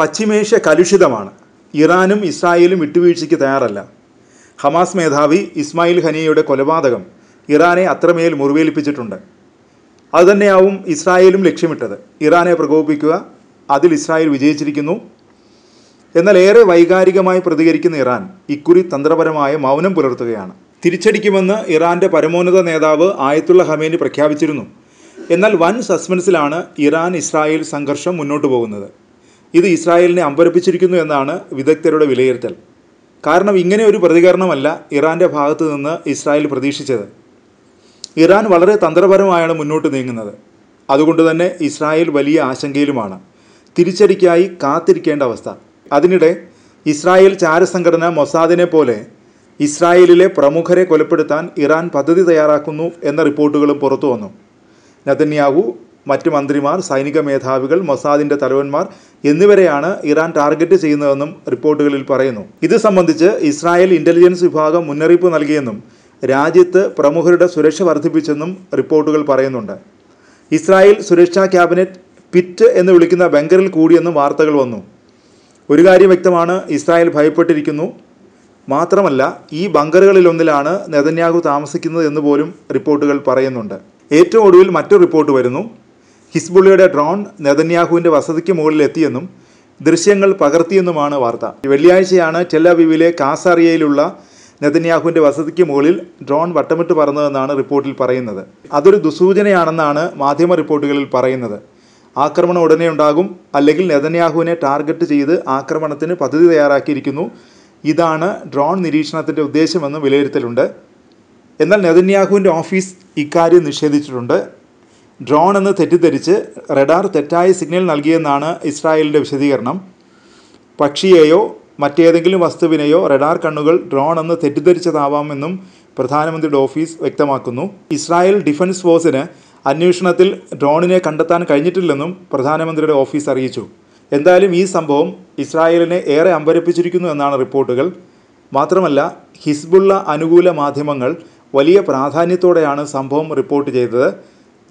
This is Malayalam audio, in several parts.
പശ്ചിമേഷ്യ കലുഷിതമാണ് ഇറാനും ഇസ്രായേലും വിട്ടുവീഴ്ചയ്ക്ക് തയ്യാറല്ല ഹമാസ് മേധാവി ഇസ്മായിൽ ഹനിയയുടെ കൊലപാതകം ഇറാനെ അത്രമേൽ മുറിവേൽപ്പിച്ചിട്ടുണ്ട് അതുതന്നെയാവും ഇസ്രായേലും ലക്ഷ്യമിട്ടത് ഇറാനെ പ്രകോപിപ്പിക്കുക അതിൽ ഇസ്രായേൽ വിജയിച്ചിരിക്കുന്നു എന്നാൽ ഏറെ വൈകാരികമായി പ്രതികരിക്കുന്ന ഇറാൻ ഇക്കുറി തന്ത്രപരമായ മൗനം പുലർത്തുകയാണ് തിരിച്ചടിക്കുമെന്ന് ഇറാൻ്റെ പരമോന്നത നേതാവ് ആയത്തുള്ള ഹമേനി പ്രഖ്യാപിച്ചിരുന്നു എന്നാൽ വൻ സസ്പെൻസിലാണ് ഇറാൻ ഇസ്രായേൽ സംഘർഷം മുന്നോട്ട് പോകുന്നത് ഇത് ഇസ്രായേലിനെ അമ്പരപ്പിച്ചിരിക്കുന്നു എന്നാണ് വിദഗ്ധരുടെ വിലയിരുത്തൽ കാരണം ഇങ്ങനെ ഒരു പ്രതികരണമല്ല ഇറാൻ്റെ ഭാഗത്തു നിന്ന് ഇസ്രായേൽ പ്രതീക്ഷിച്ചത് ഇറാൻ വളരെ തന്ത്രപരമായാണ് മുന്നോട്ട് നീങ്ങുന്നത് അതുകൊണ്ട് തന്നെ ഇസ്രായേൽ വലിയ ആശങ്കയിലുമാണ് തിരിച്ചടിക്കായി കാത്തിരിക്കേണ്ട അവസ്ഥ അതിനിടെ ഇസ്രായേൽ ചാരസംഘടന മൊസാദിനെ പോലെ ഇസ്രായേലിലെ പ്രമുഖരെ കൊലപ്പെടുത്താൻ ഇറാൻ പദ്ധതി തയ്യാറാക്കുന്നു എന്ന റിപ്പോർട്ടുകളും പുറത്തു വന്നു നതന്യാഹു മറ്റ് മന്ത്രിമാർ സൈനിക മേധാവികൾ മൊസാദിന്റെ തലവന്മാർ എന്നിവരെയാണ് ഇറാൻ ടാർഗറ്റ് ചെയ്യുന്നതെന്നും റിപ്പോർട്ടുകളിൽ പറയുന്നു ഇത് സംബന്ധിച്ച് ഇസ്രായേൽ ഇന്റലിജൻസ് വിഭാഗം മുന്നറിയിപ്പ് നൽകിയെന്നും രാജ്യത്ത് പ്രമുഖരുടെ സുരക്ഷ വർദ്ധിപ്പിച്ചെന്നും റിപ്പോർട്ടുകൾ പറയുന്നുണ്ട് ഇസ്രായേൽ സുരക്ഷാ ക്യാബിനറ്റ് പിറ്റ് എന്ന് വിളിക്കുന്ന ബംഗറിൽ കൂടിയെന്നും വാർത്തകൾ വന്നു ഒരു കാര്യം വ്യക്തമാണ് ഇസ്രായേൽ ഭയപ്പെട്ടിരിക്കുന്നു മാത്രമല്ല ഈ ബങ്കറുകളിലൊന്നിലാണ് നെതന്യാഹു താമസിക്കുന്നത് എന്ന് പോലും റിപ്പോർട്ടുകൾ പറയുന്നുണ്ട് ഏറ്റവും ഒടുവിൽ മറ്റൊരു റിപ്പോർട്ട് വരുന്നു ഹിസ്ബുള്ളയുടെ ഡ്രോൺ നെതന്യാഹുവിൻ്റെ വസതിക്ക് മുകളിലെത്തിയെന്നും ദൃശ്യങ്ങൾ പകർത്തിയെന്നുമാണ് വാർത്ത വെള്ളിയാഴ്ചയാണ് ടെല്ലവിവിലെ കാസാറിയയിലുള്ള നെതന്യാഹുവിൻ്റെ വസതിക്ക് മുകളിൽ ഡ്രോൺ വട്ടമിട്ട് പറന്നതെന്നാണ് റിപ്പോർട്ടിൽ പറയുന്നത് അതൊരു ദുസൂചനയാണെന്നാണ് മാധ്യമ റിപ്പോർട്ടുകളിൽ പറയുന്നത് ആക്രമണം ഉടനെ ഉണ്ടാകും അല്ലെങ്കിൽ നെതന്യാഹുവിനെ ടാർഗറ്റ് ചെയ്ത് ആക്രമണത്തിന് പദ്ധതി തയ്യാറാക്കിയിരിക്കുന്നു ഇതാണ് ഡ്രോൺ നിരീക്ഷണത്തിൻ്റെ ഉദ്ദേശമെന്ന് വിലയിരുത്തലുണ്ട് എന്നാൽ നെതന്യാഹുവിൻ്റെ ഓഫീസ് ഇക്കാര്യം നിഷേധിച്ചിട്ടുണ്ട് ഡ്രോൺ എന്ന് തെറ്റിദ്ധരിച്ച് റഡാർ തെറ്റായ സിഗ്നൽ നൽകിയെന്നാണ് ഇസ്രായേലിൻ്റെ വിശദീകരണം പക്ഷിയെയോ മറ്റേതെങ്കിലും വസ്തുവിനെയോ റഡാർ കണ്ണുകൾ ഡ്രോൺ എന്ന് തെറ്റിദ്ധരിച്ചതാവാമെന്നും പ്രധാനമന്ത്രിയുടെ ഓഫീസ് വ്യക്തമാക്കുന്നു ഇസ്രായേൽ ഡിഫൻസ് ഫോഴ്സിന് അന്വേഷണത്തിൽ ഡ്രോണിനെ കണ്ടെത്താൻ കഴിഞ്ഞിട്ടില്ലെന്നും പ്രധാനമന്ത്രിയുടെ ഓഫീസ് അറിയിച്ചു എന്തായാലും ഈ സംഭവം ഇസ്രായേലിനെ ഏറെ അമ്പരപ്പിച്ചിരിക്കുന്നു എന്നാണ് റിപ്പോർട്ടുകൾ മാത്രമല്ല ഹിസ്ബുള്ള അനുകൂല മാധ്യമങ്ങൾ വലിയ പ്രാധാന്യത്തോടെയാണ് സംഭവം റിപ്പോർട്ട് ചെയ്തത്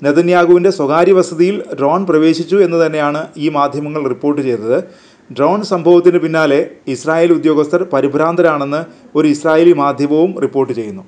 നെതന്യാഹുവിൻ്റെ സ്വകാര്യ വസതിയിൽ ഡ്രോൺ പ്രവേശിച്ചു എന്ന് തന്നെയാണ് ഈ മാധ്യമങ്ങൾ റിപ്പോർട്ട് ചെയ്തത് ഡ്രോൺ സംഭവത്തിന് പിന്നാലെ ഇസ്രായേൽ ഉദ്യോഗസ്ഥർ പരിഭ്രാന്തരാണെന്ന് ഒരു ഇസ്രായേലി മാധ്യമവും റിപ്പോർട്ട് ചെയ്യുന്നു